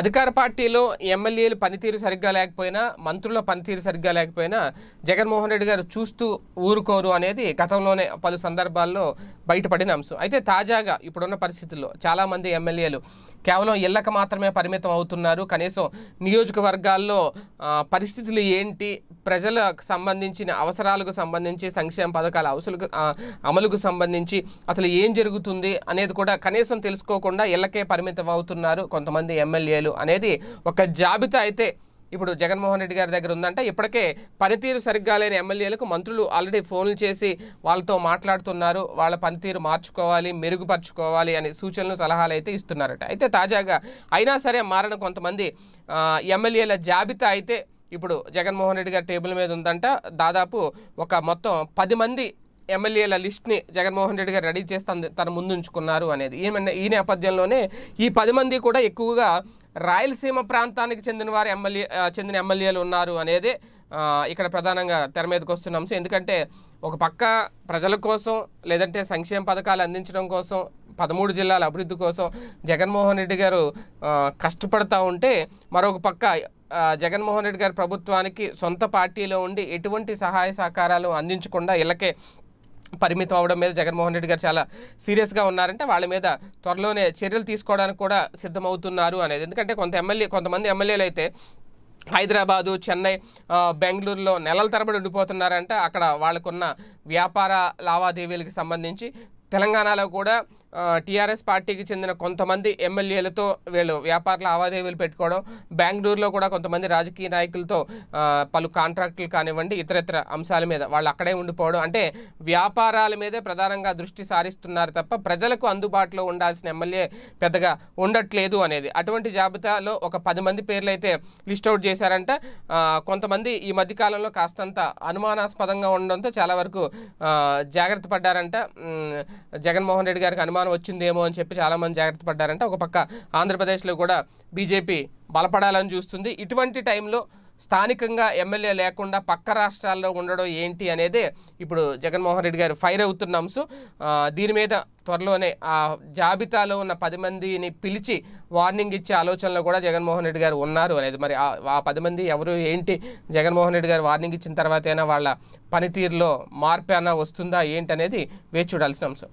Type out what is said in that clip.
అధికార పార్టీలో ఎమ్మెల్యేలు పనితీరు సరిగ్గా లేకపోయినా మంత్రుల పనితీరు సరిగ్గా లేకపోయినా జగన్మోహన్ రెడ్డి గారు చూస్తూ ఊరుకోరు అనేది గతంలోనే పలు సందర్భాల్లో బయటపడిన అంశం అయితే తాజాగా ఇప్పుడున్న పరిస్థితుల్లో చాలామంది ఎమ్మెల్యేలు కేవలం ఇళ్ళకు మాత్రమే పరిమితం అవుతున్నారు కనీసం నియోజకవర్గాల్లో పరిస్థితులు ఏంటి ప్రజలకు సంబంధించిన అవసరాలకు సంబంధించి సంక్షేమ పథకాల అవసరాలకు అమలుకు సంబంధించి అసలు ఏం జరుగుతుంది అనేది కూడా కనీసం తెలుసుకోకుండా ఇళ్ళకే పరిమితం అవుతున్నారు కొంతమంది ఎమ్మెల్యేలు అనేది ఒక జాబితా అయితే ఇప్పుడు జగన్మోహన్ రెడ్డి గారి దగ్గర ఉందంటే ఇప్పటికే పనితీరు సరిగ్గా లేని ఎమ్మెల్యేలకు మంత్రులు ఆల్రెడీ ఫోన్లు చేసి వాళ్ళతో మాట్లాడుతున్నారు వాళ్ళ పనితీరు మార్చుకోవాలి మెరుగుపరుచుకోవాలి అనే సూచనలు సలహాలు అయితే ఇస్తున్నారట అయితే తాజాగా అయినా సరే మారిన కొంతమంది ఎమ్మెల్యేల జాబితా అయితే ఇప్పుడు జగన్మోహన్ రెడ్డి గారి టేబుల్ మీద ఉందంట దాదాపు ఒక మొత్తం పది మంది ఎమ్మెల్యేల లిస్ట్ని జగన్మోహన్ రెడ్డి గారు రెడీ చేసి తన ముందుంచుకున్నారు అనేది ఈ ఈ నేపథ్యంలోనే ఈ పది మంది కూడా ఎక్కువగా రాయలసీమ ప్రాంతానికి చెందిన వారు ఎమ్మెల్యే చెందిన ఎమ్మెల్యేలు ఉన్నారు అనేది ఇక్కడ ప్రధానంగా తెర మీదకి వస్తున్న అంశం ఎందుకంటే ఒక పక్క ప్రజల కోసం లేదంటే సంక్షేమ పథకాలు అందించడం కోసం పదమూడు జిల్లాల అభివృద్ధి కోసం జగన్మోహన్ రెడ్డి గారు కష్టపడుతూ ఉంటే మరొక పక్క జగన్మోహన్ రెడ్డి గారి ప్రభుత్వానికి సొంత పార్టీలో ఉండి ఎటువంటి సహాయ సహకారాలు అందించకుండా ఇళ్ళకే పరిమితం అవడం మీద జగన్మోహన్ రెడ్డి గారు చాలా సీరియస్గా ఉన్నారంటే వాళ్ళ మీద త్వరలోనే చర్యలు తీసుకోవడానికి కూడా సిద్ధమవుతున్నారు అనేది ఎందుకంటే కొంత ఎమ్మెల్యే కొంతమంది ఎమ్మెల్యేలు అయితే హైదరాబాదు చెన్నై బెంగళూరులో నెలల తరబడి ఉండిపోతున్నారంటే అక్కడ వాళ్ళకున్న వ్యాపార లావాదేవీలకు సంబంధించి తెలంగాణలో కూడా టీఆర్ఎస్ పార్టీకి చెందిన కొంతమంది ఎమ్మెల్యేలతో వీళ్ళు వ్యాపార లావాదేవీలు పెట్టుకోవడం బెంగళూరులో కూడా కొంతమంది రాజకీయ నాయకులతో పలు కాంట్రాక్టులు కానివ్వండి ఇతరత్ర అంశాల మీద వాళ్ళు అక్కడే ఉండిపోవడం అంటే వ్యాపారాల మీదే ప్రధానంగా దృష్టి సారిస్తున్నారు తప్ప ప్రజలకు అందుబాటులో ఉండాల్సిన ఎమ్మెల్యే పెద్దగా ఉండట్లేదు అనేది అటువంటి జాబితాలో ఒక పది మంది పేర్లు అయితే లిస్ట్ అవుట్ చేశారంటే కొంతమంది ఈ మధ్యకాలంలో కాస్తంత అనుమానాస్పదంగా ఉండడంతో చాలా వరకు జాగ్రత్త పడ్డారంట జగన్మోహన్ రెడ్డి గారికి అనుమానం అనుమానం వచ్చిందేమో అని చెప్పి చాలామంది జాగ్రత్త పడ్డారంటే ఒక పక్క ఆంధ్రప్రదేశ్లో కూడా బీజేపీ బలపడాలని చూస్తుంది ఇటువంటి టైంలో స్థానికంగా ఎమ్మెల్యే లేకుండా పక్క రాష్ట్రాల్లో ఉండడం ఏంటి అనేది ఇప్పుడు జగన్మోహన్ రెడ్డి గారు ఫైర్ అవుతున్న అంశం దీని మీద త్వరలోనే ఆ జాబితాలో ఉన్న పది మందిని పిలిచి వార్నింగ్ ఇచ్చే ఆలోచనలో కూడా జగన్మోహన్ రెడ్డి గారు ఉన్నారు అనేది మరి ఆ పది మంది ఎవరు ఏంటి జగన్మోహన్ రెడ్డి గారు వార్నింగ్ ఇచ్చిన తర్వాత అయినా వాళ్ళ పనితీరులో మార్పు అయినా వస్తుందా ఏంటి అనేది వేచి చూడాల్సిన అంశం